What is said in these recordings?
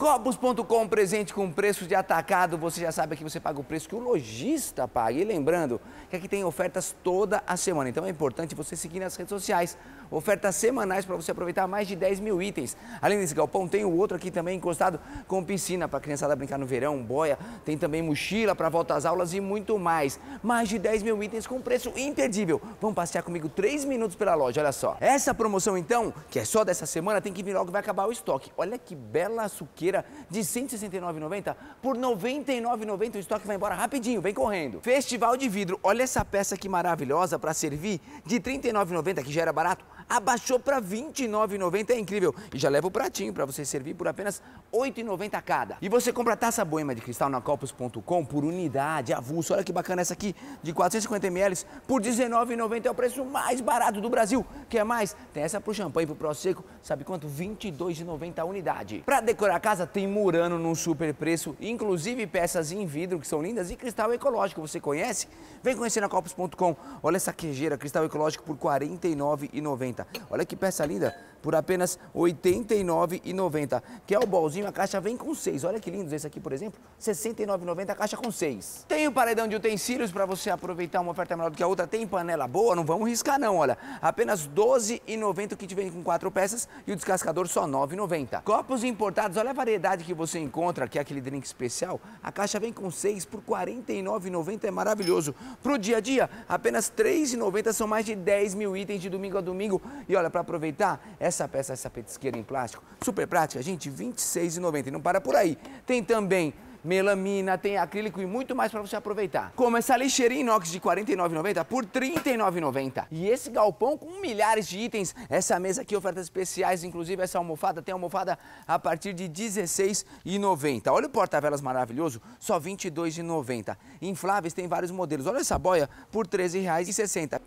Copos.com, presente com preço de atacado. Você já sabe que você paga o preço que o lojista paga. E lembrando que aqui tem ofertas toda a semana. Então é importante você seguir nas redes sociais. Ofertas semanais para você aproveitar mais de 10 mil itens. Além desse galpão, tem o outro aqui também encostado com piscina para a criançada brincar no verão, boia. Tem também mochila para volta às aulas e muito mais. Mais de 10 mil itens com preço imperdível. Vamos passear comigo 3 minutos pela loja, olha só. Essa promoção então, que é só dessa semana, tem que vir logo, vai acabar o estoque. Olha que bela suqueira Feira de 169,90 por 99,90. O estoque vai embora rapidinho, vem correndo. Festival de vidro, olha essa peça que maravilhosa para servir de 39,90 que já era barato abaixou para R$ 29,90, é incrível. E já leva o pratinho para você servir por apenas R$ 8,90 cada. E você compra a taça boema de cristal na copos.com por unidade, avulso. Olha que bacana essa aqui, de 450ml por R$ 19,90, é o preço mais barato do Brasil. Quer mais? Tem essa pro champanhe, pro prosecco, sabe quanto? R$ 22,90 a unidade. Para decorar a casa, tem murano num super preço, inclusive peças em vidro que são lindas e cristal ecológico. Você conhece? Vem conhecer na copos.com. Olha essa quejeira, cristal ecológico por R$ 49,90. Olha que peça linda por apenas R$ 89,90. Que é o bolzinho, a caixa vem com 6. Olha que lindos esse aqui, por exemplo, R$ 69,90, a caixa com 6. Tem o paredão de utensílios para você aproveitar uma oferta melhor do que a outra. Tem panela boa, não vamos riscar não, olha. Apenas R$ 12,90 que te vem com 4 peças e o descascador só R$ 9,90. Copos importados, olha a variedade que você encontra, que é aquele drink especial. A caixa vem com 6 por R$ 49,90, é maravilhoso. para o dia a dia, apenas R$ 3,90 são mais de 10 mil itens de domingo a domingo. E olha, para aproveitar, é essa peça, essa petisqueira em plástico, super prática, gente, R$ 26,90. E não para por aí. Tem também melamina, tem acrílico e muito mais para você aproveitar. Como essa lixeira inox de R$ 49,90 por R$ 39,90. E esse galpão com milhares de itens. Essa mesa aqui, ofertas especiais, inclusive essa almofada, tem almofada a partir de R$ 16,90. Olha o porta-velas maravilhoso, só R$ 22,90. Infláveis tem vários modelos. Olha essa boia por R$ 13,60.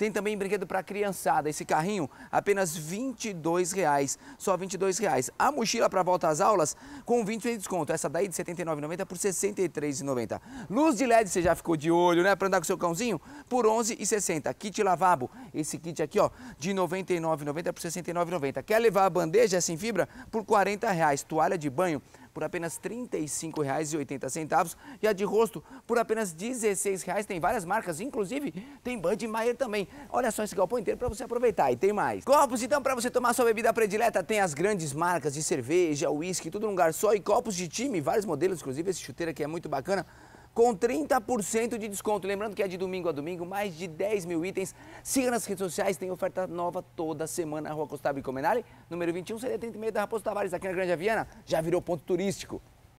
Tem também brinquedo para criançada. Esse carrinho, apenas R$ 22,00. Só R$ 22,00. A mochila para volta às aulas, com 20 de desconto. Essa daí de R$ 79,90 por R$ 63,90. Luz de LED, você já ficou de olho, né? Para andar com seu cãozinho, por R$ 11,60. Kit lavabo, esse kit aqui, ó, de R$ 99,90 por R$ 69,90. Quer levar a bandeja sem fibra? Por R$ 40,00. Toalha de banho por apenas R$ 35,80. E a de rosto por apenas R$ 16,00. Tem várias marcas, inclusive tem Maier também. Olha só esse galpão inteiro para você aproveitar e tem mais. Copos, então, para você tomar sua bebida predileta, tem as grandes marcas de cerveja, uísque, tudo num lugar só e copos de time, vários modelos, inclusive esse chuteiro aqui é muito bacana com 30% de desconto. Lembrando que é de domingo a domingo, mais de 10 mil itens. Siga nas redes sociais, tem oferta nova toda semana na Rua Costa Comenale, número 21, e 36 da Raposo Tavares, aqui na Grande Aviana. Já virou ponto turístico.